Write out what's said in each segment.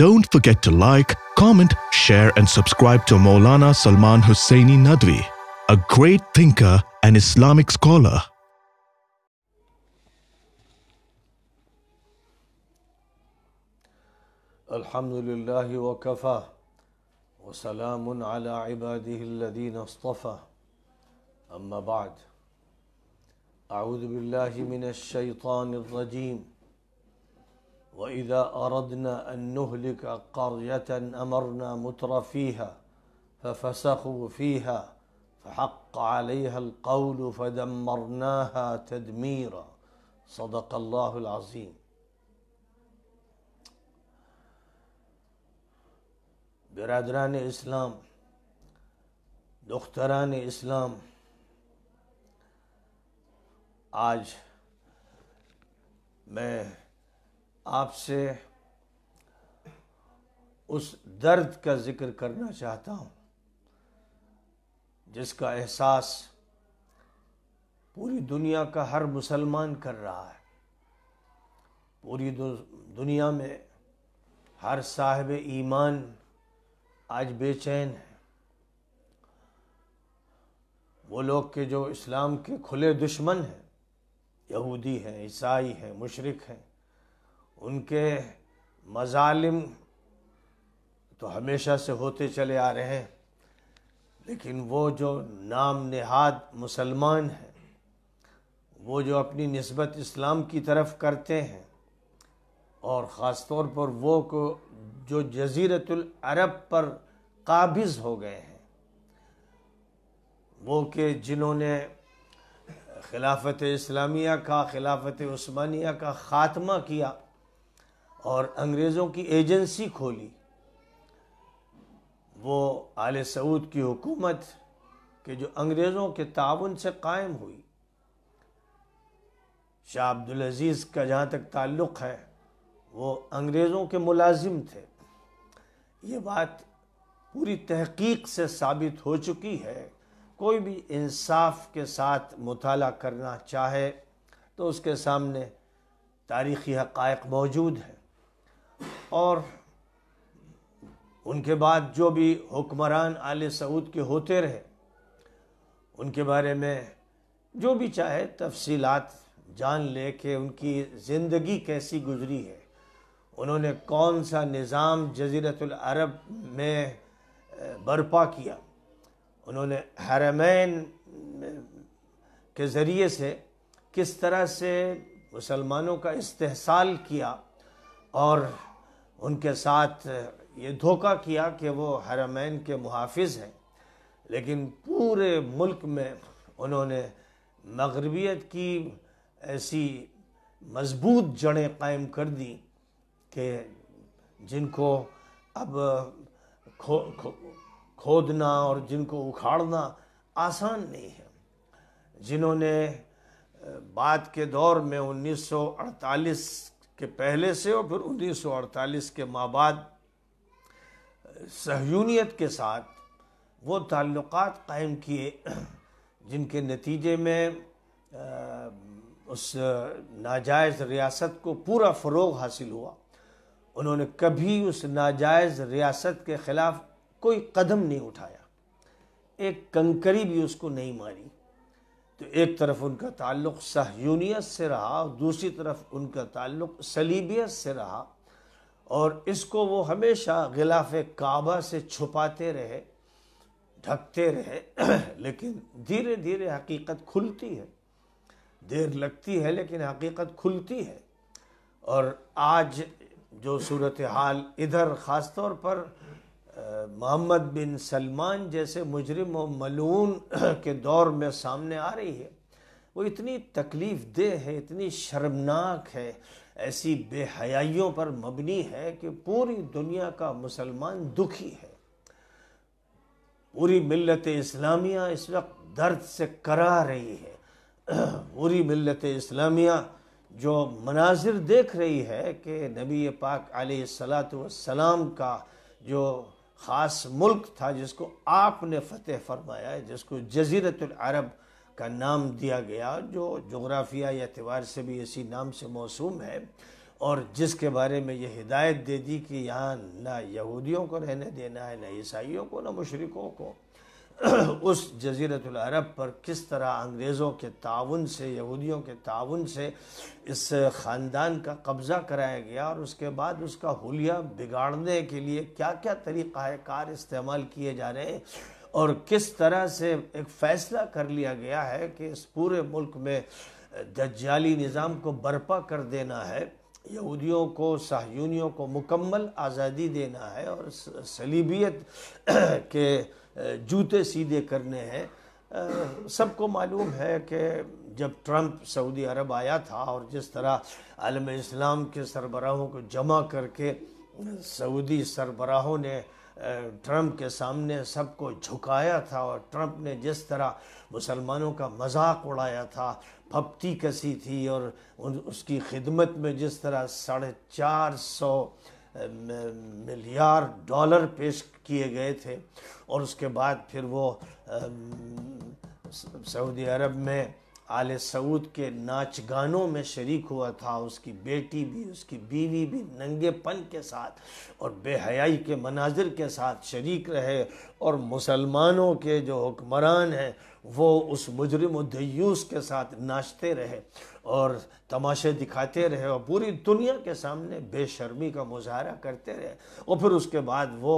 Don't forget to like, comment, share, and subscribe to Maulana Salman Husseini Nadvi, a great thinker and Islamic scholar. الحمد wa وكفى وسلام على عباده الذين اصطفى أما بعد أعوذ بالله من الشيطان rajim واذا اردنا ان نهلك قريه امرنا متر فيها ففسخوا فيها فحق عليها القول فدمرناها تدميرا صدق الله العظيم برادران اسلام دختران اسلام آج میں आपसे उस दर्द का ज़िक्र करना चाहता हूँ जिसका एहसास पूरी दुनिया का हर मुसलमान कर रहा है पूरी दुनिया में हर साहब ईमान आज बेचैन है वो लोग के जो इस्लाम के खुले दुश्मन हैं यहूदी हैं ईसाई हैं मुशरक हैं उनके मजालिम तो हमेशा से होते चले आ रहे हैं लेकिन वो जो नाम नहाद मुसलमान हैं वो जो अपनी नस्बत इस्लाम की तरफ करते हैं और ख़ास तौर पर वो को जो जजीरतुल अरब पर काबिज़ हो गए हैं वो के जिन्होंने खिलाफत इस्लामिया का खिलाफत उस्मानिया का ख़ात्मा किया और अंग्रेज़ों की एजेंसी खोली वो आल सऊद की हुकूमत के जो अंग्रेज़ों के ताउन से कायम हुई शाह अब्दुल अज़ीज़ का जहाँ तक ताल्लुक़ है वो अंग्रेज़ों के मुलाजिम थे ये बात पूरी तहकीक से साबित हो चुकी है कोई भी इंसाफ के साथ मुताल करना चाहे तो उसके सामने तारीख़ी हक़ मौजूद हैं और उनके बाद जो भी हुक्मरान आल सऊद के होते रहे उनके बारे में जो भी चाहे तफसीलात जान ले के उनकी ज़िंदगी कैसी गुजरी है उन्होंने कौन सा निज़ाम जजीरतुल अरब में बर्पा किया उन्होंने हरमैन के ज़रिए से किस तरह से मुसलमानों का इस्तेसाल किया और उनके साथ ये धोखा किया कि वो हरमैन के मुहाफ़ हैं लेकिन पूरे मुल्क में उन्होंने मगरबियत की ऐसी मजबूत जड़ें कायम कर दी कि जिनको अब खो, खो, खोदना और जिनको उखाड़ना आसान नहीं है जिन्होंने बाद के दौर में 1948 के पहले से और फिर 1948 के माबाद सहयूनीत के साथ वो ताल्लुकात कायम किए जिनके नतीजे में उस नाजायज़ रियासत को पूरा फ़रोग हासिल हुआ उन्होंने कभी उस नाजायज़ रियासत के ख़िलाफ़ कोई कदम नहीं उठाया एक कंकरी भी उसको नहीं मारी तो एक तरफ उनका ताल्लुक़ सहयूनियत से रहा दूसरी तरफ उनका ताल्लुक़ सलीबियत से रहा और इसको वो हमेशा गिलाफ काबा से छुपाते रहे ढकते रहे लेकिन धीरे धीरे हकीकत खुलती है देर लगती है लेकिन हकीकत खुलती है और आज जो सूरत हाल इधर ख़ास तौर पर मोहम्मद बिन सलमान जैसे मुजरम और मलून के दौर में सामने आ रही है वो इतनी तकलीफ़ देह है इतनी शर्मनाक है ऐसी बेहयाइयों पर मबनी है कि पूरी दुनिया का मुसलमान दुखी है पूरी मिलत इस्लामिया इस वक्त दर्द से करा रही है पूरी मिलत इस्लामिया जो मनाजिर देख रही है कि नबी पाक सलाम का जो ख़ास मुल्क था जिसको आपने फतेह फरमाया है जिसको जजीरतरब का नाम दिया गया जो जोग्राफिया या त्यौहार से भी इसी नाम से मौसूम है और जिसके बारे में यह हिदायत दे दी कि यहाँ ना यहूदियों को रहने देना है ना ईसाइयों को ना मशरक़ों को उस जजीरतरब पर किस तरह अंग्रेज़ों के ताउन से यहूदियों के ताउन से इस ख़ानदान का कब्ज़ा कराया गया और उसके बाद उसका हुलिया बिगाड़ने के लिए क्या क्या तरीक़ाकार इस्तेमाल किए जा रहे हैं और किस तरह से एक फ़ैसला कर लिया गया है कि इस पूरे मुल्क में दज्जाली निज़ाम को बर्पा कर देना है यहूदियों को सहयूनियों को मुकम्मल आज़ादी देना है और सलीबियत के जूते सीधे करने हैं सबको मालूम है कि जब ट्रंप सऊदी अरब आया था और जिस तरह आलम इस्लाम के सरबराहों को जमा करके सऊदी सरबराहों ने ट्रंप के सामने सबको झुकाया था और ट्रंप ने जिस तरह मुसलमानों का मजाक उड़ाया था फप्ती कसी थी और उन उसकी खिदमत में जिस तरह साढ़े चार सौ मिलियार डॉलर पेश किए गए थे और उसके बाद फिर वो सऊदी अरब में आल सऊद के नाच गानों में शरीक हुआ था उसकी बेटी भी उसकी बीवी भी नंगेपन के साथ और बेहयाई के मनाजिर के साथ शरीक रहे और मुसलमानों के जो हुक्मरान हैं वो उस मुजरिम दयूस के साथ नाचते रहे और तमाशे दिखाते रहे और पूरी दुनिया के सामने बेशर्मी का मुजाहरा करते रहे और फिर उसके बाद वो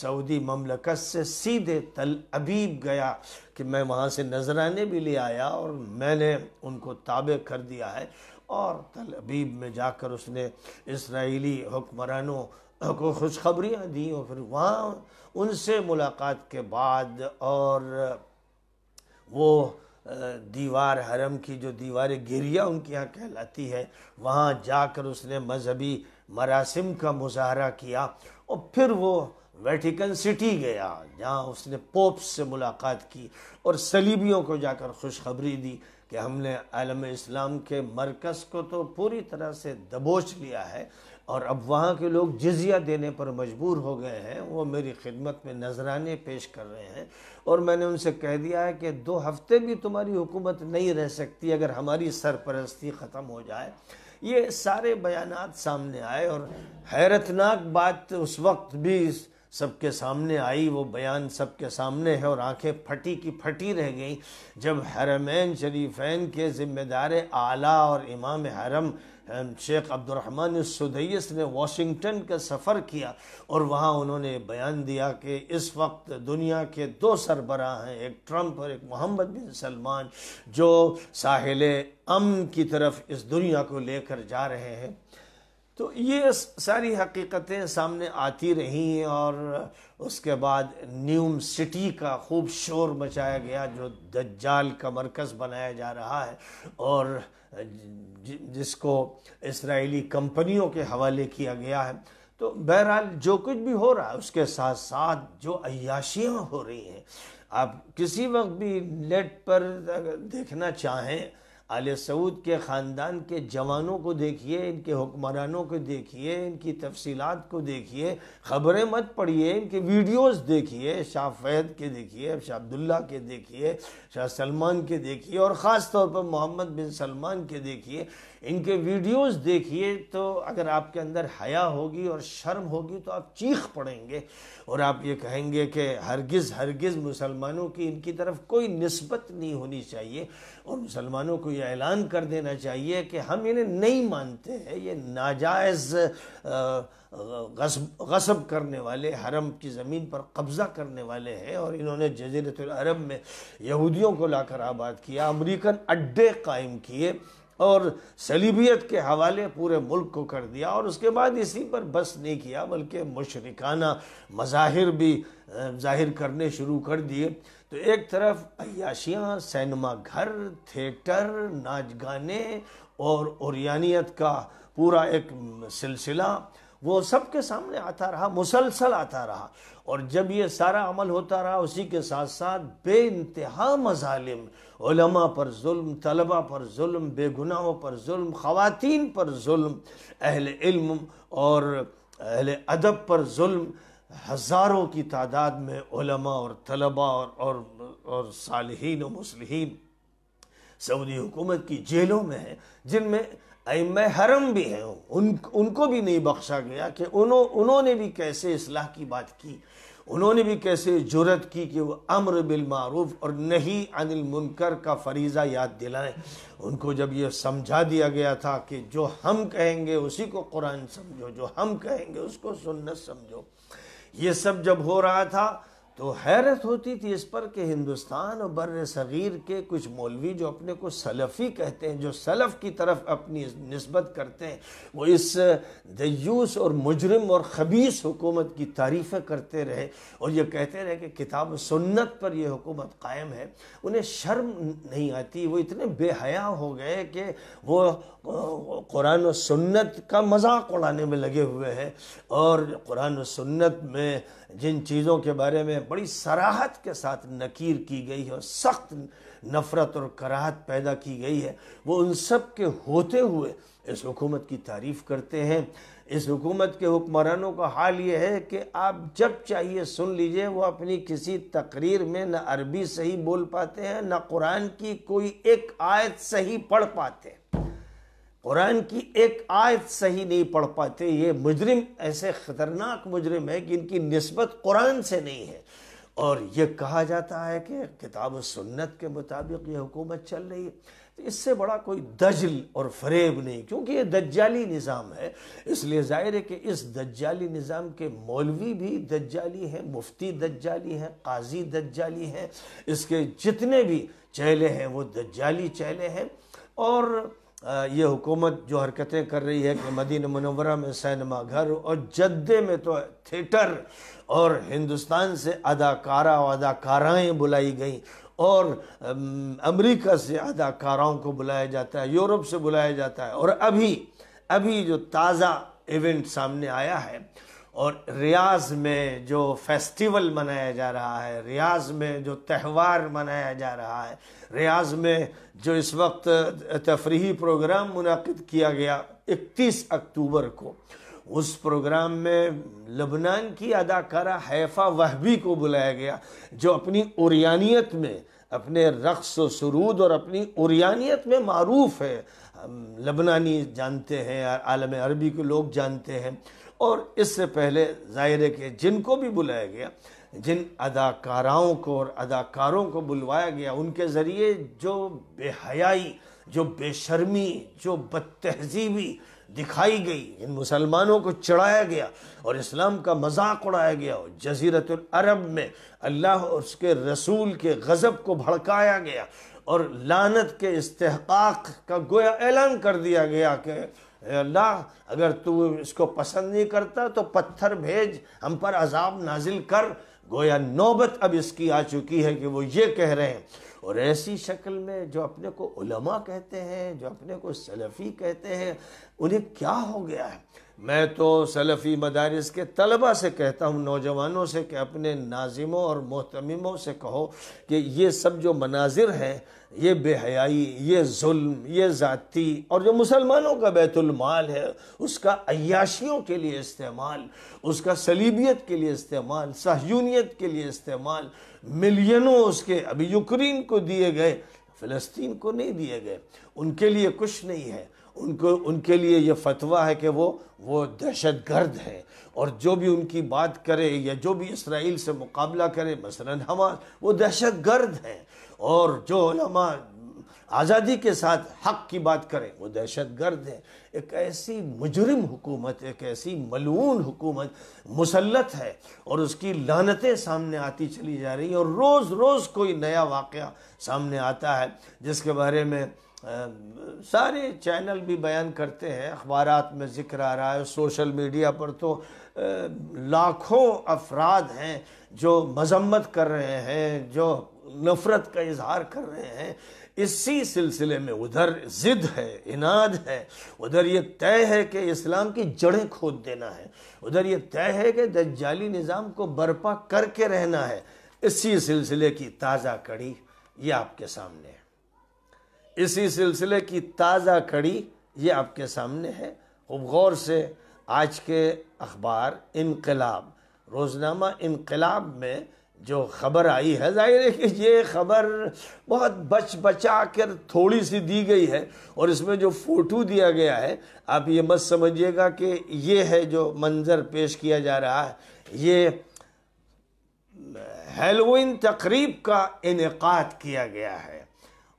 सऊदी ममलकत से सीधे तल अबीब गया कि मैं वहाँ से नजराने भी ले आया और मैंने उनको ताबे कर दिया है और तल अबीब में जाकर उसने इसराइली हुक्मरानों को खुशखबरियाँ दी और फिर वहाँ उनसे मुलाकात के बाद और वो दीवार हरम की जो दीवार गिरिया उनके यहाँ कहलाती है वहाँ जाकर उसने मजहबी मरासिम का मुजाहरा किया और फिर वो वेटिकन सिटी गया जहाँ उसने पोप से मुलाकात की और सलीबियों को जाकर खुशखबरी दी कि हमने आलम इस्लाम के मरकज़ को तो पूरी तरह से दबोच लिया है और अब वहाँ के लोग जजिया देने पर मजबूर हो गए हैं वो मेरी खिदमत में नजराने पेश कर रहे हैं और मैंने उनसे कह दिया है कि दो हफ्ते भी तुम्हारी हुकूमत नहीं रह सकती अगर हमारी सरपरस्ती ख़त्म हो जाए ये सारे बयान सामने आए और हैरतनाक बात उस वक्त भी सबके सामने आई वो बयान सबके सामने है और आंखें फटी की फटी रह गई जब हरमैन शरीफैन के ज़िम्मेदार आला और इमाम हरम शेख अब्दुलरहमान सुदैस ने वाशिंगटन का सफ़र किया और वहाँ उन्होंने बयान दिया कि इस वक्त दुनिया के दो सरबरा हैं एक ट्रंप और एक मोहम्मद बिन सलमान जो साहिल अमन की तरफ इस दुनिया को लेकर जा रहे हैं तो ये सारी हकीकतें सामने आती रहीं और उसके बाद न्यूम सिटी का खूब शोर मचाया गया जो दज्जाल का मरकज़ बनाया जा रहा है और जिसको इसराइली कंपनियों के हवाले किया गया है तो बहरहाल जो कुछ भी हो रहा है उसके साथ साथ जो अयाशियाँ हो रही हैं आप किसी वक्त भी नेट पर देखना चाहें आल सऊद के ख़ानदान के जवानों को देखिए इनके हुक्मरानों को देखिए इनकी तफसीलात को देखिए ख़बरें मत पढ़िए इनके वीडियोस देखिए शाह फैद के देखिए शाह अब्दुल्ला के देखिए शाह सलमान के देखिए और ख़ास तौर पर मोहम्मद बिन सलमान के देखिए इनके वीडियोस देखिए तो अगर आपके अंदर हया होगी और शर्म होगी तो आप चीख पड़ेंगे और आप ये कहेंगे कि हरगिज़ हरगिज़ मुसलमानों की इनकी तरफ कोई नस्बत नहीं होनी चाहिए और मुसलमानों को ये ऐलान कर देना चाहिए कि हम इन्हें नहीं मानते हैं ये नाजायज़ गसब करने वाले हरम की ज़मीन पर कब्ज़ा करने वाले हैं और इन्होंने जजीरतरब में यहूदियों को लाकर आबाद किया अमरीकन अड्डे कायम किए और सलीबियत के हवाले पूरे मुल्क को कर दिया और उसके बाद इसी पर बस नहीं किया बल्कि मुशरकाना मज़ाहिर भी जाहिर करने शुरू कर दिए तो एक तरफ अयाशियाँ सैनमा घर थिएटर नाच गाने और औरत का पूरा एक सिलसिला वो सबके सामने आता रहा मुसलसल आता रहा और जब ये सारा अमल होता रहा उसी के साथ साथ बे इंतहा मजालिम उलमा पर जुल्म तलबा पर जुल्म बेगुनाहों पर जुल्म ख़वातीन पर जुल्म अहल इल्म और अहल अदब पर जुल्म हज़ारों की तादाद में उलमा और तलबा और और, और सालहीन और मुसलहीन सऊदी हुकूमत की जेलों में है जिनमें अम हरम भी हैं उन उनको भी नहीं बख्शा गया कि उनो, उन्होंने भी कैसे असलाह की बात की उन्होंने भी कैसे जरूरत की कि वह अम्र बिलमूफ़ और नहीं अनिल मुनकर का फरीज़ा याद दिलाएं उनको जब यह समझा दिया गया था कि जो हम कहेंगे उसी को कुरान समझो जो हम कहेंगे उसको सुन्नत समझो ये सब जब हो रहा था तो हैरत होती थी इस पर कि हिंदुस्तान और बर सग़ीर के कुछ मौलवी जो अपने को सलफ़ी कहते हैं जो सलफ़ की तरफ अपनी नस्बत करते हैं वो इस दयूस और मुजरम और ख़बीस हुकूमत की तारीफ़ें करते रहे और ये कहते रहे कि किताब सुन्नत पर यह हुकूमत कायम है उन्हें शर्म नहीं आती वो इतने बेहया हो गए कि वो कुरान सुन्नत का मजाक उड़ाने में लगे हुए हैं और कुरान सुन्नत में जिन चीज़ों के बारे में बड़ी सराहत के साथ नकीर की गई है और सख्त नफ़रत और कराहत पैदा की गई है वो उन सब के होते हुए इस हुकूमत की तारीफ़ करते हैं इस हुकूमत के हुक्मरानों का हाल ये है कि आप जब चाहिए सुन लीजिए वो अपनी किसी तकरीर में न अरबी सही बोल पाते हैं न कुरान की कोई एक आयत सही पढ़ पाते हैं कुरान की एक आयत सही नहीं पढ़ पाते ये मुजरिम ऐसे ख़तरनाक मुजरिम है कि इनकी नस्बत कुरान से नहीं है और ये कहा जाता है कि किताब सुन्नत के मुताबिक ये हुकूमत चल रही है तो इससे बड़ा कोई दजल और फरेब नहीं क्योंकि ये दज्जाली निज़ाम है इसलिए ज़ाहिर है कि इस दज्जाली निज़ाम के मौलवी भी दज्जाली हैं मुफ्ती दज्जाली हैं काजी दज्जाली हैं इसके जितने भी चेहले हैं वो दज्जाली चेहले हैं और ये हुकूमत जो हरकतें कर रही है कि मदीन मनवरा में सैनमा घर और जद्दे में तो थिएटर और हिंदुस्तान से अदाकारा और अदाकाराएँ बुलाई गई और अमेरिका से अदाकाराओं को बुलाया जाता है यूरोप से बुलाया जाता है और अभी अभी जो ताज़ा इवेंट सामने आया है और रियाज में जो फेस्टिवल मनाया जा रहा है रियाज में जो त्यौहार मनाया जा रहा है रियाज में जो इस वक्त तफरी प्रोग्राम मुनद किया गया इकतीस अक्टूबर को उस प्रोग्राम में लबनान की अदाकारा हैफ़ा वहबी को बुलाया गया जो अपनी औरियानियत में अपने रक्स व सरूद और अपनी औरियानियत में मरूफ है लबनानी जानते हैं आलम अरबी के लोग जानते हैं और इससे पहले ज़ाहिर है कि जिनको भी बुलाया गया जिन अदाकाराओं को और अदाकारों को बुलवाया गया उनके ज़रिए जो बेहयाई जो बेशर्मी जो बदतहजीबी दिखाई गई इन मुसलमानों को चढ़ाया गया और इस्लाम का मजाक उड़ाया गया और जजीरतुल अरब में अल्लाह और उसके रसूल के गज़ब को भड़काया गया और लानत के इस्तेहकाक का गोया ऐलान कर दिया गया कि अल्लाह अगर तू इसको पसंद नहीं करता तो पत्थर भेज हम पर अजाब नाजिल कर गोया नौबत अब इसकी आ चुकी है कि वो ये कह रहे हैं और ऐसी शक्ल में जो अपने को उलमा कहते हैं जो अपने को सलफ़ी कहते हैं उन्हें क्या हो गया है मैं तो सलफ़ी मदारस के तलबा से कहता हूँ नौजवानों से कि अपने नाजिमों और मोहतमों से कहो कि ये सब जो मनाजिर हैं ये बेहयाई ये जुल्म ये ज़ाती और जो मुसलमानों का बैतुलमाल है उसका अयाशियों के लिए इस्तेमाल उसका सलीबियत के लिए इस्तेमाल सहयूनीत के लिए इस्तेमाल मिलियनों उसके अभी यूक्रेन को दिए गए फ़िलिस्तीन को नहीं दिए गए उनके लिए कुछ नहीं है उनको उनके लिए ये फतवा है कि वो वो दहशत गर्द है और जो भी उनकी बात करे या जो भी इसराइल से मुकाबला करे मसलन हमास वो दहशत गर्द हैं और जो आज़ादी के साथ हक की बात करें वो दहशत गर्द है एक ऐसी मुजरिम हुकूमत एक ऐसी मलून हुकूमत मुसलत है और उसकी लानतें सामने आती चली जा रही है और रोज़ रोज़ कोई नया वाक़ सामने आता है जिसके बारे में आ, सारे चैनल भी बयान करते हैं अखबार में ज़िक्र आ रहा है सोशल मीडिया पर तो लाखों अफराद हैं जो मजम्मत कर रहे हैं जो नफरत का इजहार कर रहे हैं इसी सिलसिले में उधर ज़िद है इनाद है उधर ये तय है कि इस्लाम की जड़ें खोद देना है उधर ये तय है कि दज्जाली निज़ाम को बर्पा करके रहना है इसी सिलसिले की ताज़ा कड़ी ये आपके सामने है इसी सिलसिले की ताज़ा कड़ी ये आपके सामने है खूब गौर से आज के अखबार इनकलाब रोज़नामा इनकलाब में जो खबर आई है जाहिर है कि ये खबर बहुत बच बचा कर थोड़ी सी दी गई है और इसमें जो फ़ोटो दिया गया है आप ये मत समझिएगा कि ये है जो मंज़र पेश किया जा रहा है ये हेलोइन तकरीब का इनका किया गया है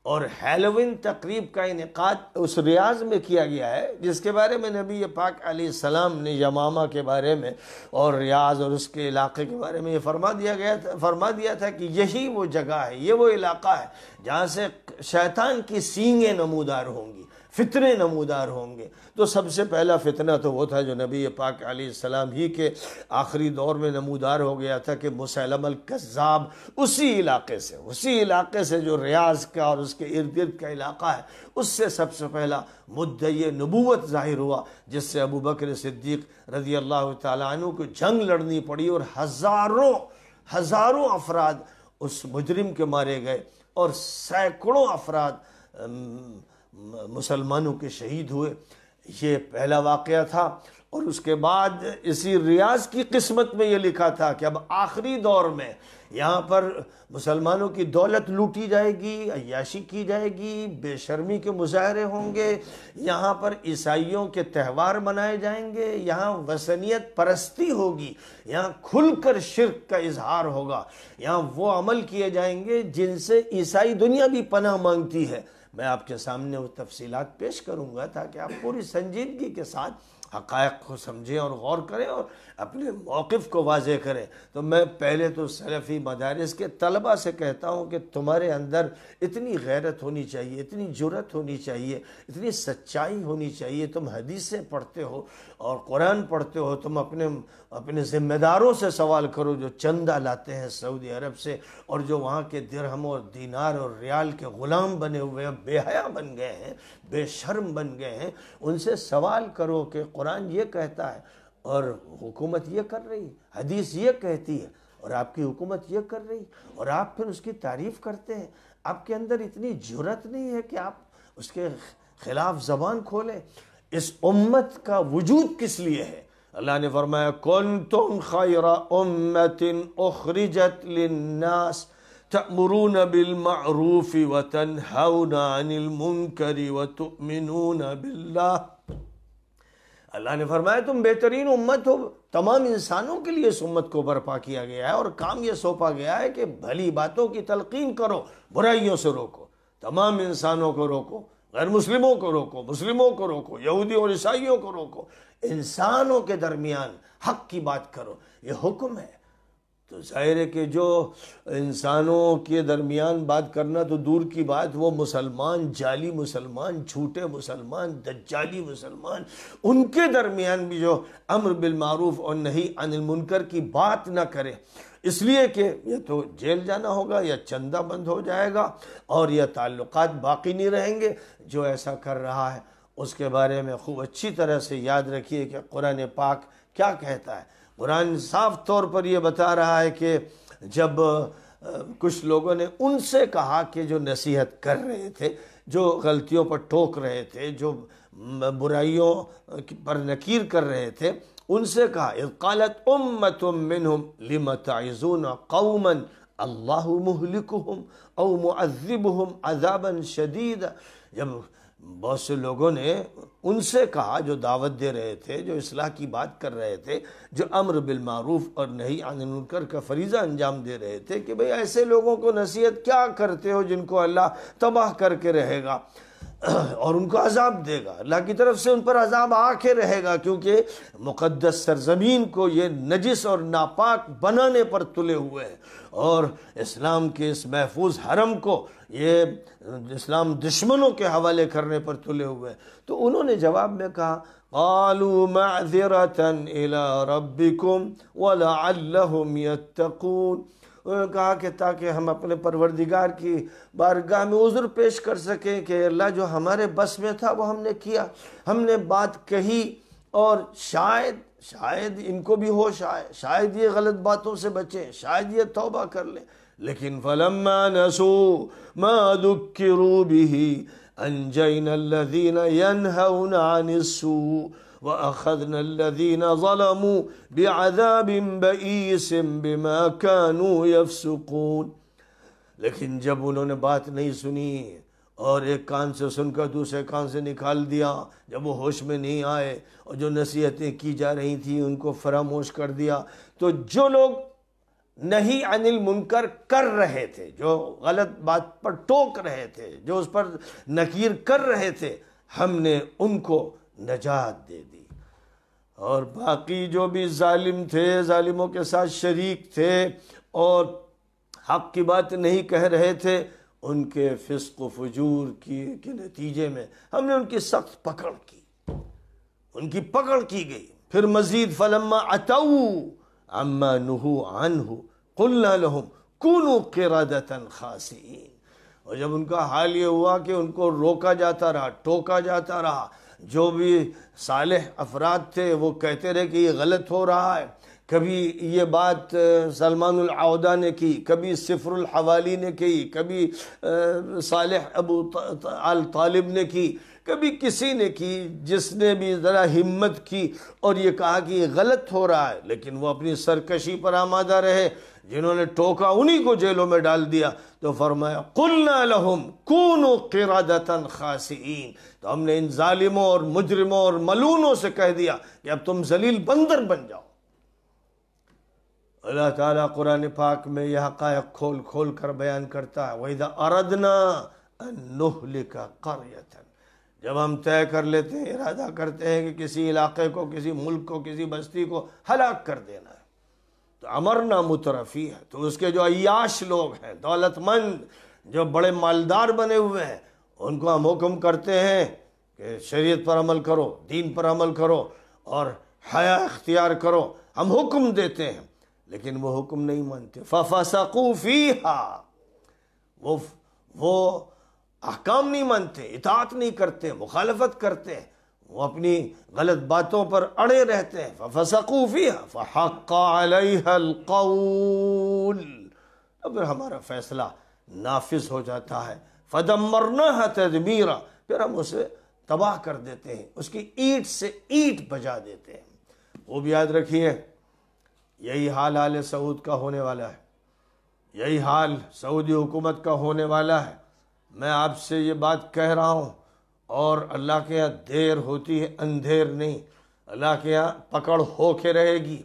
और हेलोविन तकरीब का इनका उस रियाज में किया गया है जिसके बारे में नबी पाक सलाम ने यमामा के बारे में और रियाज और उसके इलाके के बारे में ये फरमा दिया गया था फरमा दिया था कि यही वो जगह है ये वो इलाका है जहाँ से शैतान की सींगें नमूदार होंगी फितने नमूदार होंगे तो सबसे पहला फितना तो वो था जो नबी पाक सलाम ही के आखिरी दौर में नमूदार हो गया था कि मुसलमल कज़ाब उसी इलाके से उसी इलाके से जो रियाज का और उसके इर्द गिर्द का इलाका है उससे सबसे पहला मुद्दई नबूवत ज़ाहिर हुआ जिससे अबू बकर सिद्दीक रजी अल्लाह तु को जंग लड़नी पड़ी और हज़ारों हज़ारों अफराद उस मुजरिम के मारे गए और सैकड़ों अफराद मुसलमानों के शहीद हुए ये पहला वाक़ था और उसके बाद इसी रियाज की किस्मत में ये लिखा था कि अब आखिरी दौर में यहाँ पर मुसलमानों की दौलत लूटी जाएगी अयाशी की जाएगी बेशर्मी के मुजाहरे होंगे यहाँ पर ईसाइयों के त्यौहार मनाए जाएंगे यहाँ वसनीत परस्ती होगी यहाँ खुलकर शिरक का इजहार होगा यहाँ वो अमल किए जाएंगे जिनसे ईसाई दुनिया भी पनाह मांगती है मैं आपके सामने वो तफसीत पेश करूँगा ताकि आप पूरी संजीदगी के साथ हकायक को समझें और गौर करें और अपने मौक़ को वाज करें तो मैं पहले तो सरफ़ी मदारस के तलबा से कहता हूँ कि तुम्हारे अंदर इतनी गैरत होनी चाहिए इतनी जुरत होनी चाहिए इतनी सच्चाई होनी चाहिए तुम हदीसें पढ़ते हो और कुरान पढ़ते हो तुम अपने अपने ज़िम्मेदारों से सवाल करो जो चंदा लाते हैं सऊदी अरब से और जो वहाँ के दिरहम और दीनार और रियाल के ग़ुलाम बने हुए हैं बेहया बन गए हैं बेशर्म बन गए हैं उनसे सवाल करो कि कुरान ये कहता है और हुकूमत ये कर रही है हदीस ये कहती है और आपकी हुकूमत ये कर रही और आप फिर उसकी तारीफ़ करते हैं आपके अंदर इतनी जुरत नहीं है कि आप उसके ख़िलाफ़ ज़बान खोलें इस उम्मत का वजूद किस लिए है अल्लाह ने फरमाया कौन तुम खैरा उम्मतिन उखरिजत लिन्नास तमरून बिलमरूफ़ व तनहौन अनिल मुनकरी व तुमिनून बिल्लाह अल्लाह ने फरमाया तुम बेहतरीन उम्मत हो तमाम इंसानों के लिए इस उम्मत को बर्पा किया गया है और काम ये सौंपा गया है कि भली बातों की तलकीन करो बुराइयों से रोको तमाम इंसानों को रोको गैर मुस्लिमों को रोको मुस्लिमों को रोको यहूदियों और ईसाइयों को रोको इंसानों के दरमियान हक की बात करो ये हुक्म है तो जाहिर है कि जो इंसानों के दरमियान बात करना तो दूर की बात वो मुसलमान जाली मुसलमान झूठे मुसलमान दज्जाली मुसलमान उनके दरमियान भी जो अम्र बिलमारूफ और नहीं अनिल मुनकर की बात ना करे इसलिए कि यह तो जेल जाना होगा या चंदा बंद हो जाएगा और यह ताल्लुक बाकी नहीं रहेंगे जो ऐसा कर रहा है उसके बारे में खूब अच्छी तरह से याद रखिए कि कुरान पाक क्या कहता है कुरान साफ तौर पर यह बता रहा है कि जब कुछ लोगों ने उनसे कहा कि जो नसीहत कर रहे थे जो गलतियों पर टोक रहे थे जो बुराइयों पर नकीर कर रहे थे उनसे कहा इकालत उम तुम मिनहम लिमतज़ून कौमन अल्लाह महलिकहम और अजिब हम अजाबन शदीद जब बहुत से लोगों ने उनसे कहा जो दावत दे रहे थे जो इसलाह की बात कर रहे थे जो अम्र बिलमूफ़ और नहीं अनकर का फरीज़ा अंजाम दे रहे थे कि भाई ऐसे लोगों को नसीहत क्या करते हो जिनको अल्लाह तबाह करके रहेगा और उनको अजाब देगा अल्लाह की तरफ से उन पर अजाब आके रहेगा क्योंकि मुक़दस सरजमीन को ये नजिस और नापाक बनाने पर तुले हुए हैं और इस्लाम के इस महफूज हरम को ये इस्लाम दुश्मनों के हवाले करने पर तुले हुए हैं तो उन्होंने जवाब में कहा आलू माजरतन रबिकुम वला उन्होंने कहा कि ताकि हम अपने परवरदिगार की बारगाह में उज़्र पेश कर सकें कि अल्लाह जो हमारे बस में था वो हमने किया हमने बात कही और शायद शायद इनको भी हो शायद शायद ये गलत बातों से बचें शायद ये तौबा कर लें लेकिन फलम्मा नसो मा दुक्की रू भी अनजैन وأخذنا الذين ظلموا بعذاب بئيس بما كانوا يفسقون लेकिन जब उन्होंने बात नहीं सुनी और एक कान से सुनकर दूसरे कान से निकाल दिया जब वो होश में नहीं आए और जो नसीहतें की जा रही थी उनको फरामोश कर दिया तो जो लोग नहीं अनिल मुनकर कर रहे थे जो गलत बात पर टोक रहे थे जो उस पर नकीर कर रहे थे हमने उनको नजात दे दी और बाकी जो भी जालिम थे जालिमों के साथ शरीक थे और हक की बात नहीं कह रहे थे उनके फिस्क फजूर की के नतीजे में हमने उनकी सख्त पकड़ की उनकी पकड़ की गई फिर मजीद फलम्मा अतऊ अम्मा नहू अनहू कुल्लहम कूनू किरादतन खासीन और जब उनका हाल ये हुआ कि उनको रोका जाता रहा टोका जाता रहा जो भी साल अफराद थे वो कहते रहे कि ये गलत हो रहा है कभी ये बात सलमान ने की कभी सिफरुल हवाली ने की कभी साल अबू अल तालिब ने की कभी किसी ने की जिसने भी ज़रा हिम्मत की और ये कहा कि ये गलत हो रहा है लेकिन वो अपनी सरकशी पर आमादा रहे जिन्होंने टोका उन्हीं को जेलों में डाल दिया तो फरमाया कुल्ला लहुम कून किरादतन खासीन तो हमने इन जालिमों और मुजरमों और मलूनों से कह दिया कि अब तुम जलील बंदर बन जाओ अल्लाह ताला कुरान पाक में यह कायक खोल खोल कर बयान करता है वहीदा अरदना का करयतन जब हम तय कर लेते हैं इरादा करते हैं कि किसी इलाके को किसी मुल्क को किसी बस्ती को हलाक कर देना तो ना मुतरफी है तो उसके जो अयाश लोग हैं दौलतमंद जो बड़े मालदार बने हुए हैं उनको हम हुक्म करते हैं कि शरीयत पर अमल करो दीन पर अमल करो और हया अख्तियार करो हम हुक्म देते हैं लेकिन वो हुक्म नहीं मानते हा वो वो अहकाम नहीं मानते इतात नहीं करते मुखालफत करते हैं वो अपनी गलत बातों पर अड़े रहते हैं फसकूफिया फ़क़ल तो फिर हमारा फैसला नाफिज हो जाता है फदमरना है तदमीरा फिर हम उसे तबाह कर देते हैं उसकी ईट से ईट बजा देते हैं वो भी याद रखिए यही हाल हाल सऊद का होने वाला है यही हाल सऊदी हुकूमत का होने वाला है मैं आपसे ये बात कह रहा हूँ और अल्लाह के यहाँ देर होती है अंधेर नहीं अल्लाह के यहाँ पकड़ हो के रहेगी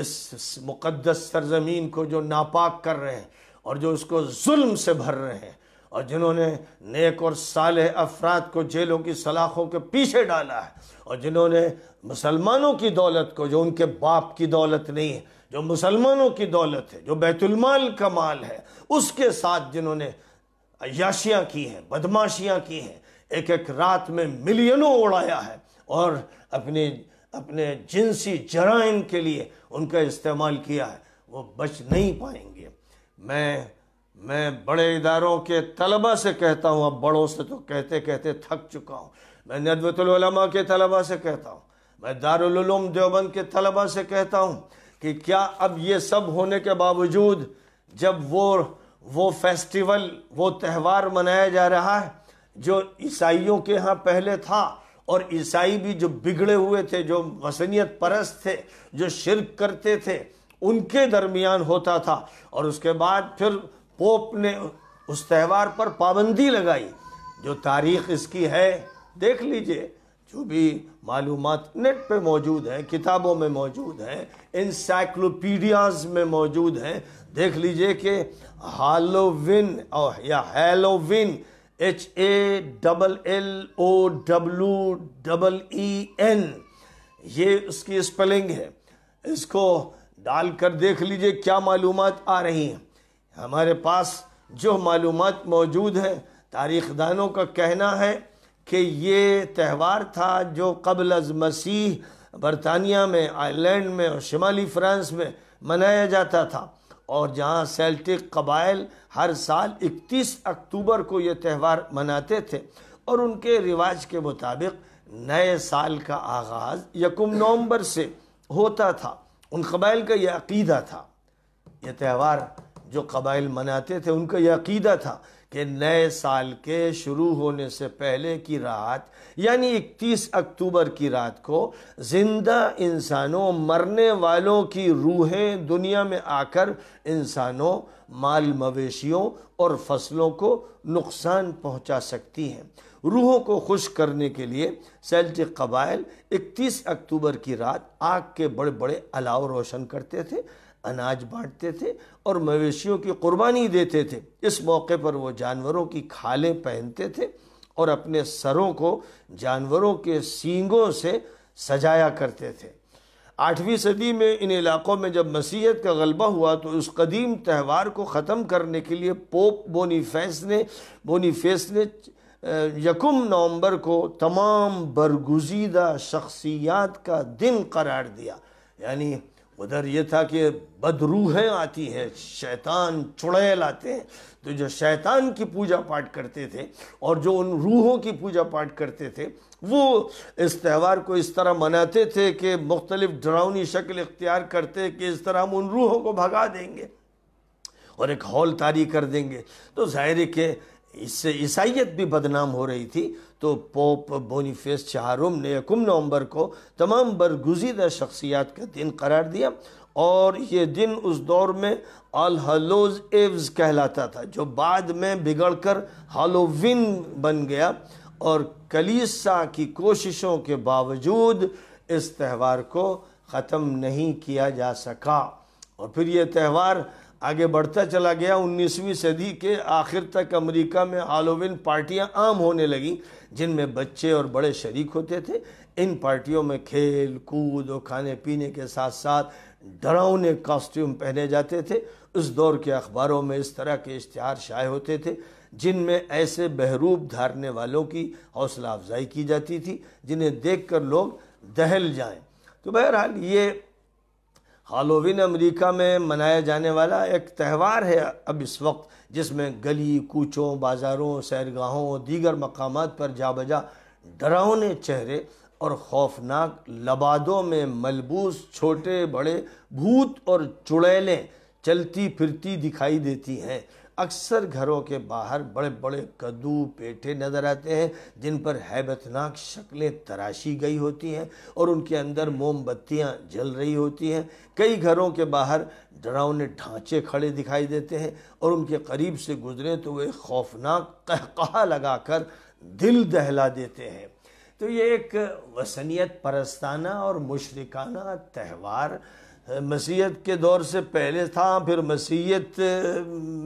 इस मुक़दस सरजमीन को जो नापाक कर रहे हैं और जो उसको जुल्म से भर रहे हैं और जिन्होंने नेक और साल अफराद को जेलों की सलाखों के पीछे डाला है और जिन्होंने मुसलमानों की दौलत को जो उनके बाप की दौलत नहीं है जो मुसलमानों की दौलत है जो बैतुलमाल का माल है उसके साथ जिन्होंने अयाशियाँ की हैं बदमाशियाँ की हैं एक एक रात में मिलियनों उड़ाया है और अपने अपने जिनसी जराइम के लिए उनका इस्तेमाल किया है वो बच नहीं पाएंगे मैं मैं बड़े इदारों के तलबा से कहता हूँ अब बड़ों से तो कहते कहते थक चुका हूँ मैं नदवतलमा के तलबा से कहता हूँ मैं दारुलूम देवबंद के तलबा से कहता हूँ कि क्या अब ये सब होने के बावजूद जब वो वो फेस्टिवल वो त्यौहार मनाया जा रहा है जो ईसाइयों के यहाँ पहले था और ईसाई भी जो बिगड़े हुए थे जो वसनीत परस्त थे जो शिरक करते थे उनके दरमियान होता था और उसके बाद फिर पोप ने उस त्यौहार पर पाबंदी लगाई जो तारीख इसकी है देख लीजिए जो भी मालूम नेट पे मौजूद है किताबों में मौजूद है इंसाइक्लोपीडियाज में मौजूद हैं देख लीजिए कि हालोविन और या Halloween H A double L O W double E N ये उसकी स्पेलिंग है इसको डाल कर देख लीजिए क्या मालूम आ रही हैं हमारे पास जो मालूम मौजूद हैं दानों का कहना है कि ये त्यौहार था जो कबल अज मसीह बरतानिया में आयरलैंड में और शुमाली फ्रांस में मनाया जाता था और जहाँ सेल्टिक कबाइल हर साल 31 अक्टूबर को ये त्यौहार मनाते थे और उनके रिवाज के मुताबिक नए साल का आगाज़ यकुम नवंबर से होता था उन कबाइल का यह अकीदा था ये त्यौहार जो कबाइल मनाते थे उनका यह अकीदा था कि नए साल के शुरू होने से पहले की रात यानी 31 अक्टूबर की रात को जिंदा इंसानों मरने वालों की रूहें दुनिया में आकर इंसानों माल मवेशियों और फसलों को नुकसान पहुंचा सकती हैं रूहों को खुश करने के लिए सेल्टिक कबाइल 31 अक्टूबर की रात आग के बड़े बड़े अलाव रोशन करते थे अनाज बांटते थे और मवेशियों की कुर्बानी देते थे इस मौके पर वो जानवरों की खालें पहनते थे और अपने सरों को जानवरों के सींगों से सजाया करते थे आठवीं सदी में इन इलाक़ों में जब मसीहत का गलबा हुआ तो उस कदीम त्यौहार को ख़त्म करने के लिए पोप बोनीफेस ने बोनीफेस ने यकुम नवंबर को तमाम बरगुजीदा शख्सियात का दिन करार दिया यानी उधर ये था कि बदरूहें आती हैं शैतान चुड़ैल आते हैं तो जो शैतान की पूजा पाठ करते थे और जो उन रूहों की पूजा पाठ करते थे वो इस त्यौहार को इस तरह मनाते थे कि मुख्तलिफ डरावनी शक्ल इख्तियार करते कि इस तरह हम उन रूहों को भगा देंगे और एक हौल तारी कर देंगे तो जाहिर के इससे ईसाइत भी बदनाम हो रही थी तो पोप बोनीफेस चाहरुम ने कुम नवंबर को तमाम बरगुजीदा शख्सियात का दिन करार दिया और ये दिन उस दौर में अल हलोज एव्स कहलाता था जो बाद में बिगड़कर हालोविन बन गया और कलीसा की कोशिशों के बावजूद इस त्यौहार को ख़त्म नहीं किया जा सका और फिर ये त्यौहार आगे बढ़ता चला गया 19वीं सदी के आखिर तक अमेरिका में हालोविन पार्टियां आम होने लगीं जिनमें बच्चे और बड़े शरीक होते थे इन पार्टियों में खेल कूद और खाने पीने के साथ साथ डरावने कॉस्ट्यूम पहने जाते थे उस दौर के अखबारों में इस तरह के इश्तहार शाये होते थे जिनमें ऐसे बहरूप धारने वालों की हौसला अफजाई की जाती थी जिन्हें देख कर लोग दहल जाएँ तो बहरहाल ये हालोविन अमेरिका में मनाया जाने वाला एक त्यौहार है अब इस वक्त जिसमें गली कूचों बाज़ारों सैरगाहों और दीगर मकाम पर जा बजा डरावने चेहरे और खौफनाक लबादों में मलबूस छोटे बड़े भूत और चुड़ैलें चलती फिरती दिखाई देती हैं अक्सर घरों के बाहर बड़े बड़े कद्दू पेठे नज़र आते हैं जिन पर हैबतनाक शक्लें तराशी गई होती हैं और उनके अंदर मोमबत्तियाँ जल रही होती हैं कई घरों के बाहर डरावने ढांचे खड़े दिखाई देते हैं और उनके करीब से गुजरे तो वे खौफनाक कहकहा लगाकर दिल दहला देते हैं तो ये एक वसनीत परस्ताना और मुशरकाना त्यौहार मसीहत के दौर से पहले था फिर मसीहत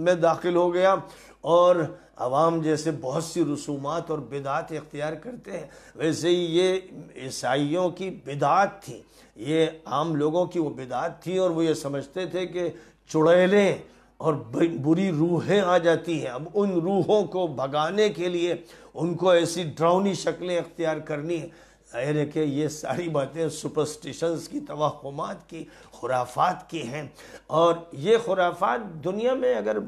में दाखिल हो गया और आवाम जैसे बहुत सी रसूमात और बिदात इख्तियार करते हैं वैसे ही ये ईसाइयों की बिदात थी ये आम लोगों की वो बिदात थी और वो ये समझते थे कि चुड़ैलें और बुरी रूहें आ जाती हैं अब उन रूहों को भगाने के लिए उनको ऐसी ड्राउनी शक्लें अख्तियार करनी है ये देखिए ये सारी बातें सुपरस्टिशंस की तोहमत की खुराफात की हैं और ये खुराफात दुनिया में अगर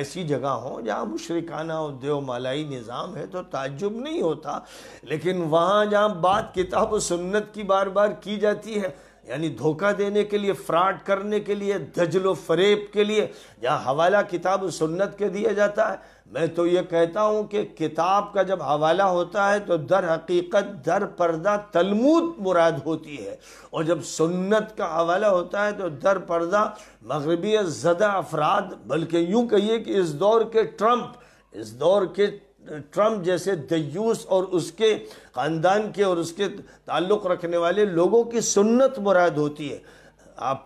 ऐसी जगह हो जहाँ मुशरकाना और देवमालाई निज़ाम है तो ताजुब नहीं होता लेकिन वहाँ जहाँ बात किताब सुन्नत की बार बार की जाती है यानी धोखा देने के लिए फ्रॉड करने के लिए दजलो फरेब के लिए जहाँ हवाला किताब सुन्नत के दिया जाता है मैं तो ये कहता हूँ कि किताब का जब हवाला होता है तो दर हकीकत दर पर्दा तलमूद मुराद होती है और जब सुन्नत का हवाला होता है तो दर पर्दा मगरबी ज़दा अफराद बल्कि यूँ कहिए कि इस दौर के ट्रंप इस दौर के ट्रंप जैसे दयूस और उसके ख़ानदान के और उसके ताल्लुक़ रखने वाले लोगों की सुन्नत मुराद होती है आप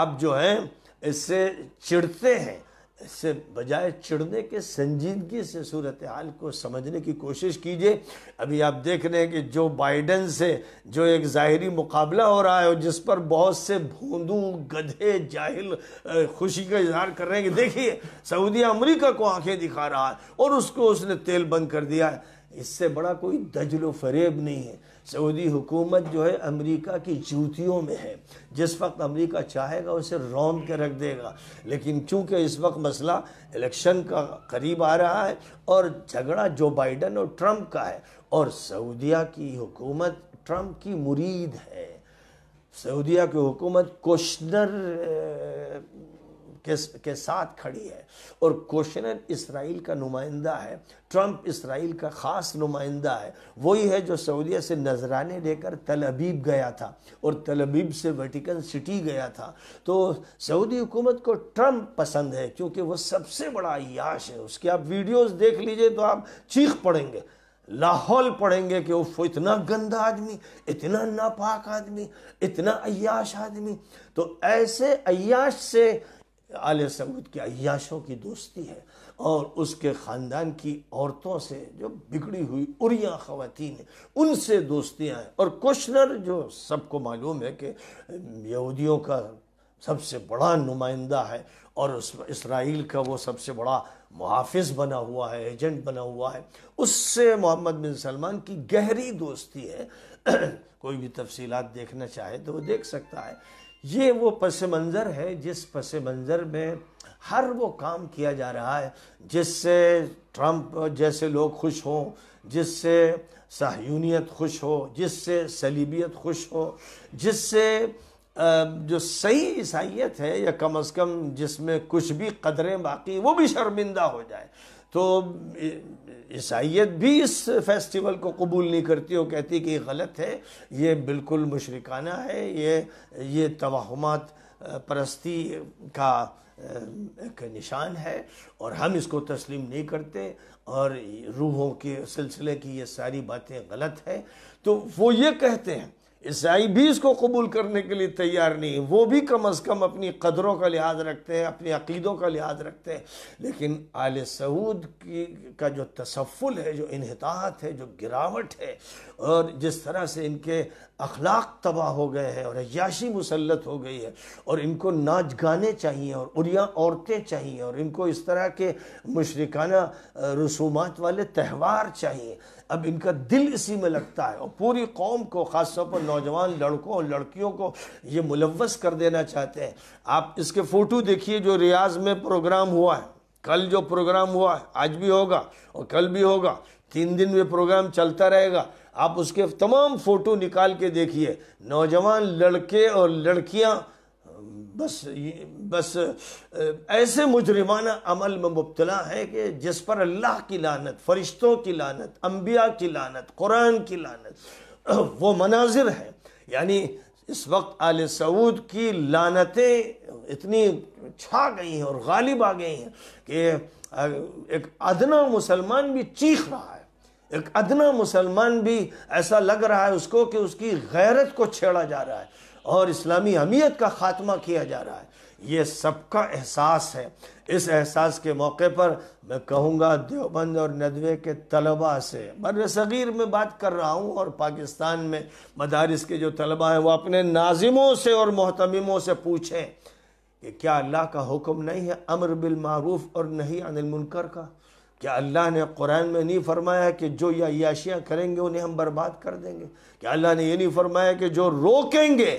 आप जो हैं इससे चिड़ते हैं से बजाय चिड़ने के संजीदगी से सूरत हाल को समझने की कोशिश कीजिए अभी आप देख रहे हैं कि जो बाइडन से जो एक ज़ाहरी मुकाबला हो रहा है और जिस पर बहुत से भोंदू गधे जाहिल खुशी का इजहार कर रहे हैं कि देखिए सऊदी अमरीका को आंखें दिखा रहा है और उसको उसने तेल बंद कर दिया है इससे बड़ा कोई दजलो फरेब नहीं है सऊदी हुकूमत जो है अमेरिका की जूतियों में है जिस वक्त अमेरिका चाहेगा उसे रौन के रख देगा लेकिन चूंकि इस वक्त मसला इलेक्शन का करीब आ रहा है और झगड़ा जो बाइडन और ट्रंप का है और सऊदिया की हुकूमत ट्रंप की मुरीद है सऊदिया की हुकूमत कोशनर के, के साथ खड़ी है और कोशनर इसराइल का नुमाइंदा है ट्रंप इसराइल का ख़ास नुमाइंदा है वही है जो सऊदीया से नजराने लेकर तलबीब गया था और तलबीब से वेटिकन सिटी गया था तो सऊदी हुकूमत को ट्रंप पसंद है क्योंकि वह सबसे बड़ा याश है उसके आप वीडियोज देख लीजिए तो आप चीख पड़ेंगे लाहौल पढ़ेंगे कि वो इतना गंदा आदमी इतना नापाक आदमी इतना अयाश आदमी तो ऐसे अयाश से आल सऊद की अयाशों की दोस्ती है और उसके ख़ानदान की औरतों से जो बिगड़ी हुई उरिया ख़वान उनसे दोस्तियाँ हैं और कोशनर जो सबको मालूम है कि यहूदियों का सबसे बड़ा नुमाइंदा है और इसराइल का वो सबसे बड़ा मुहाफ़ बना हुआ है एजेंट बना हुआ है उससे मोहम्मद बिन सलमान की गहरी दोस्ती है कोई भी तफसीलात देखना चाहे तो वो देख सकता है ये वो पस मंज़र है जिस पस मंज़र में हर वो काम किया जा रहा है जिससे ट्रंप जैसे लोग खुश हों जिससे सहयूनीत खुश हो जिससे सलीबियत खुश हो जिससे जो सही ईसाइत है या कम अज़ कम जिसमें कुछ भी कदरें बाकी वो भी शर्मिंदा हो जाए तो ईसाइत भी इस फेस्टिवल को कबूल नहीं करती और कहती कि ये गलत है ये बिल्कुल मुशरकाना है ये ये तोहमत परस्ती का एक निशान है और हम इसको तस्लीम नहीं करते और रूहों के सिलसिले की ये सारी बातें गलत है तो वो ये कहते हैं ईसाई भी इसको कबूल करने के लिए तैयार नहीं वो भी कम अज़ कम अपनी कदरों का लिहाज रखते हैं अपने अकीदों का लिहाज रखते हैं लेकिन आल सऊद की का जो तसफ़ुल है जो इनहतात है जो गिरावट है और जिस तरह से इनके अखलाक तबाह हो गए हैं और अयाशी मुसलत हो गई है और इनको नाच गाने चाहिए और उड़िया औरतें चाहिए और इनको इस तरह के मशरकाना रसूमात वाले त्यौहार चाहिए अब इनका दिल इसी में लगता है और पूरी कौम को ख़ासतौर पर नौजवान लड़कों और लड़कियों को ये मुलवस कर देना चाहते हैं आप इसके फ़ोटो देखिए जो रियाज में प्रोग्राम हुआ है कल जो प्रोग्राम हुआ है आज भी होगा और कल भी होगा तीन दिन में प्रोग्राम चलता रहेगा आप उसके तमाम फ़ोटो निकाल के देखिए नौजवान लड़के और लड़कियां बस बस ऐसे मुजरिमाना अमल में मुबतला है कि जिस पर अल्लाह की लानत फरिश्तों की लानत अम्बिया की लानत कुरान की लानत वो मनाजिर है यानी इस वक्त आल सऊद की लानतें इतनी छा गई हैं और गालिब आ गई हैं कि एक अदना मुसलमान भी चीख रहा है एक अदना मुसलमान भी ऐसा लग रहा है उसको कि उसकी गैरत को छेड़ा जा रहा है और इस्लामी अहमियत का ख़ात्मा किया जा रहा है ये सबका एहसास है इस एहसास के मौके पर मैं कहूँगा देवबंद और नदवे के तलबा से बर सग़ीर में बात कर रहा हूँ और पाकिस्तान में मदारस के जो तलबा हैं वो अपने नाजिमों से और महतमों से पूछें कि क्या अल्लाह का हुक्म नहीं है अमर बिलमूफ़ और नहीं अनिल मुनकर का क्या अल्लाह ने कुरान में नहीं फरमाया कि जो ये याशियाँ करेंगे उन्हें हम बर्बाद कर देंगे क्या अल्लाह ने ये नहीं फरमाया कि जो रोकेंगे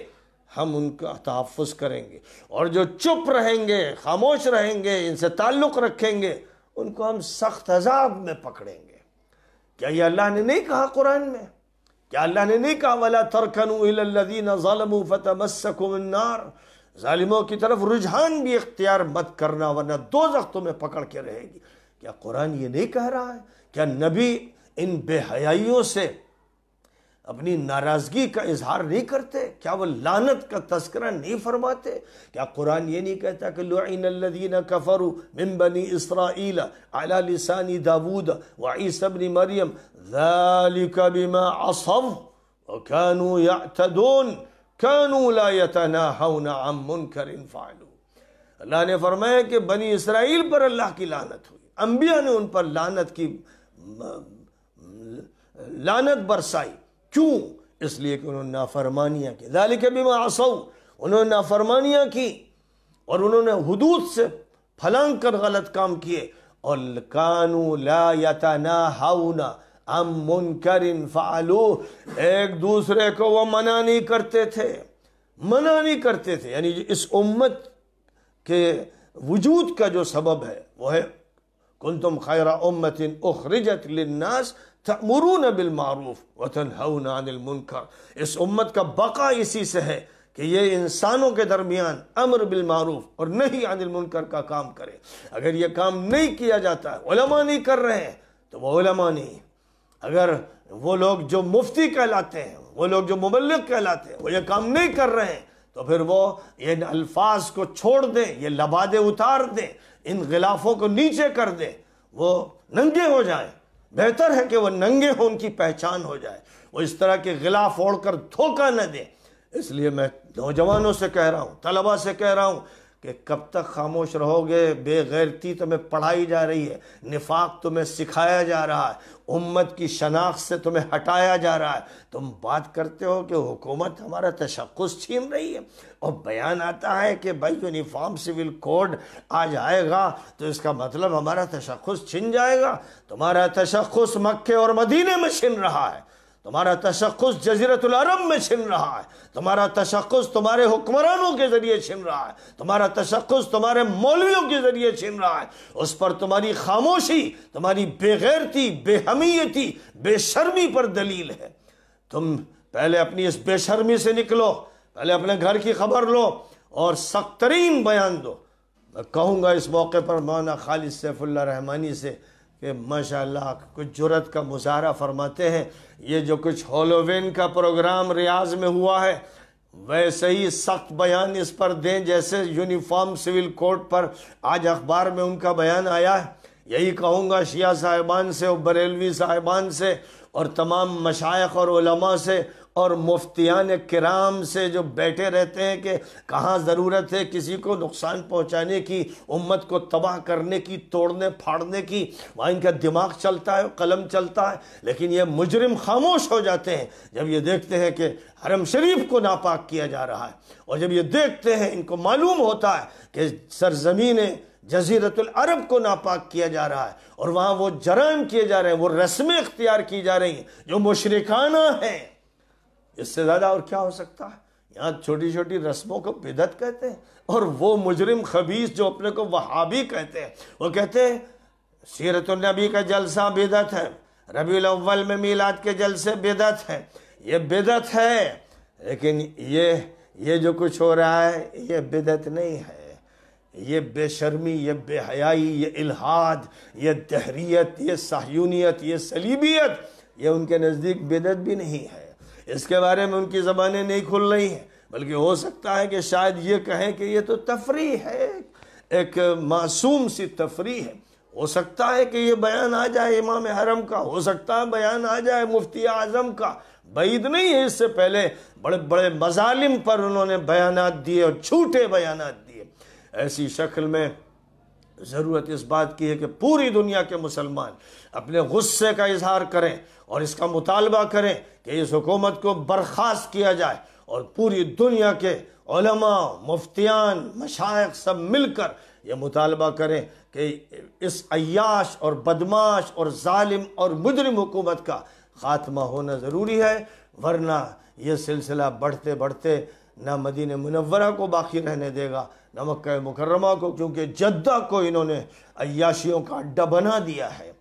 हम उनका तहफ़ करेंगे और जो चुप रहेंगे खामोश रहेंगे इनसे ताल्लुक़ रखेंगे उनको हम सख्त अजाब में पकड़ेंगे क्या ये अल्लाह ने नहीं कहा कुरान में क्या अल्लाह ने नहीं कहा वाला तरकन ज़ालम फ़तमसकुमनार ालिमों की तरफ रुझान भी इख्तियार मत करना वरना दो जख्तों में पकड़ के रहेगी क्या कुरान ये नहीं कह रहा है क्या नबी इन बेहयाइयों से अपनी नाराज़गी का इजहार नहीं करते क्या वह लानत का तस्करा नहीं फरमाते क्या कुरान ये नहीं कहता कि लुआन कफरू मिन बनी इसराइल अला दाऊद व मरियम अल्लाह ने फरमाया कि बनी इसराइल पर अल्लाह की लानत हुई अंबिया ने उन पर लानत की लानत बरसाई क्यों इसलिए कि उन्होंने नाफरमानियाँ की दालिक भी आसऊ उन्होंने नाफरमानियाँ की और उन्होंने हदूद से फलांग कर गलत काम किए और कानू ला या ना हाउना अम मुनकर फालू एक दूसरे को वो मना नहीं करते थे मना नहीं करते थे यानी इस उम्मत के वजूद का जो सबब है वो है कुंतुम खैर उम्मतिन उखरजत लिन्नास तमरून बिलमारूफ वतनहौन अनिल मुनकर इस उम्मत का बका इसी कि ये इंसानों के दरमियान अमर बिलमारूफ और नहीं अनिल मुनकर का काम करे अगर ये काम नहीं किया जाता है नहीं कर रहे हैं तो वो ओलमा नहीं अगर वो लोग जो मुफ्ती कहलाते हैं वो लोग जो मुबलक कहलाते हैं वो ये काम नहीं कर रहे हैं तो फिर वो ये अल्फाज को छोड़ दें ये लबादे उतार दें इन गिलाफों को नीचे कर दे वो नंगे हो जाए बेहतर है कि वो नंगे हो उनकी पहचान हो जाए वो इस तरह के गिलाफ ओढ़ कर धोखा न दे इसलिए मैं नौजवानों से कह रहा हूँ तलबा से कह रहा हूँ कि कब तक खामोश रहोगे बेगैरती तुम्हें पढ़ाई जा रही है निफाक तुम्हें सिखाया जा रहा है उम्मत की शनाख्त से तुम्हें हटाया जा रहा है तुम बात करते हो कि हुकूमत हमारा तशखस छीन रही है और बयान आता है कि भाई यूनिफॉर्म सिविल कोड आज आएगा तो इसका मतलब हमारा तशखस छिन जाएगा तुम्हारा तशखस मक्के और मदीने में छिन रहा है तुम्हारा तशखस जजीरतुल अरब में छिन रहा है तुम्हारा तशखस तुम्हारे हुक्मरानों के ज़रिए छिन रहा है तुम्हारा तशखस तुम्हारे मौलवियों के ज़रिए छिन रहा है उस पर तुम्हारी खामोशी तुम्हारी बेगैरती बेहमीयती बेशर्मी पर दलील है तुम पहले अपनी इस बेशर्मी से निकलो पहले अपने घर की खबर लो और सख्तरीन बयान दो मैं कहूँगा इस मौके पर मौना खालिद सैफुल्ला रहमानी से कि माशाला कुछ जरूरत का मुजाहरा फरमाते हैं ये जो कुछ होलोवेन का प्रोग्राम रियाज में हुआ है वैसे ही सख्त बयान इस पर दें जैसे यूनिफॉर्म सिविल कोड पर आज अखबार में उनका बयान आया है यही कहूँगा शिया साहिबान से और बरेलवी साहिबान से और तमाम मशाइ और से और मुफ्तियान कराम से जो बैठे रहते हैं कि कहाँ ज़रूरत है किसी को नुकसान पहुँचाने की उम्मत को तबाह करने की तोड़ने फाड़ने की वहाँ इनका दिमाग चलता है कलम चलता है लेकिन ये मुजरिम खामोश हो जाते हैं जब ये देखते हैं कि हरम शरीफ को नापाक किया जा रहा है और जब ये देखते हैं इनको मालूम होता है कि सरजमीन जजीरतुल अरब को नापाक किया जा रहा है और वहाँ वो जराम किए जा रहे हैं वो रस्में इख्तियार की जा रही हैं जो मुशरकाना हैं इससे ज़्यादा और क्या हो सकता है यहाँ छोटी छोटी रस्मों को बेदत कहते हैं और वो मुजरिम खबीस जो अपने को वहाबी कहते हैं वो कहते हैं सीरतुलनबी का जलसा बेदत है रबी अव्वल में मीलाद के जलसे बेदत है ये बेदत है लेकिन ये ये जो कुछ हो रहा है ये बेदत नहीं है ये बेशर्मी ये बेहयाई ये इलाहाद ये तहरीत ये सहयूनीत ये सलीबियत ये उनके नज़दीक बेदत भी नहीं है इसके बारे में उनकी ज़बानें नहीं खुल रही हैं बल्कि हो सकता है कि शायद ये कहें कि ये तो तफरी है एक मासूम सी तफरी है हो सकता है कि ये बयान आ जाए इमाम हरम का हो सकता है बयान आ जाए मुफ्ती आज़म का बैद नहीं है इससे पहले बड़े बड़े मजालिम पर उन्होंने बयान दिए और झूठे बयान दिए ऐसी शक्ल में ज़रूरत इस बात की है कि पूरी दुनिया के मुसलमान अपने गुस्से का इजहार करें और इसका मुतालबा करें कि इस हुकूमत को बर्खास्त किया जाए और पूरी दुनिया के ओलमा मुफ्तियान मशाइ सब मिलकर यह मुतालबा करें कि इस अयाश और बदमाश और ालिम और मुजरम हुकूमत का ख़ात्मा होना ज़रूरी है वरना यह सिलसिला बढ़ते बढ़ते न मदीन मुनवरा को बाकी रहने देगा न मक् मुकरमा को क्योंकि जद्दा को इन्होंने अयाशियों का अड्डा बना दिया है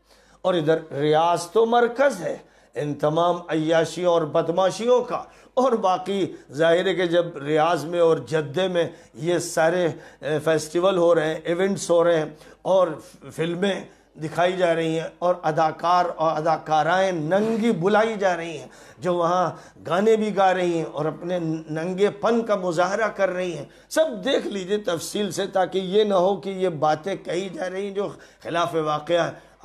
और इधर रियाज तो मरकज़ है इन तमाम अयाशियों और बदमाशियों का और बाकी ज़ाहिर है कि जब रियाज में और जद्दे में ये सारे फेस्टिवल हो रहे हैं इवेंट्स हो रहे हैं और फिल्में दिखाई जा रही हैं और अदाकार और अदाकाराएं नंगी बुलाई जा रही हैं जो वहाँ गाने भी गा रही हैं और अपने नंगे पन का मुजाहरा कर रही हैं सब देख लीजिए तफसील से ताकि ये ना हो कि ये बातें कही जा रही हैं जो खिलाफ वाक़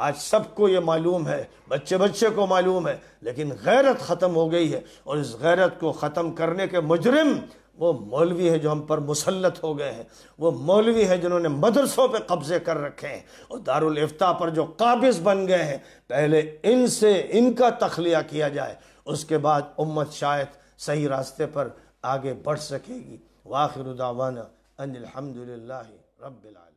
आज सबको ये मालूम है बच्चे बच्चे को मालूम है लेकिन गैरत ख़त्म हो गई है और इस गैरत को ख़त्म करने के मुजरम वो मौलवी है जो हम पर मुसलत हो गए हैं वो मौलवी है जिन्होंने मदरसों पे कब्ज़े कर रखे हैं और दारुल इफ्ता पर जो काबिज बन गए हैं पहले इनसे इनका तखलिया किया जाए उसके बाद उम्मत शायद सही रास्ते पर आगे बढ़ सकेगी वाखिर दावाना अनिलहमदिल्ला रबिला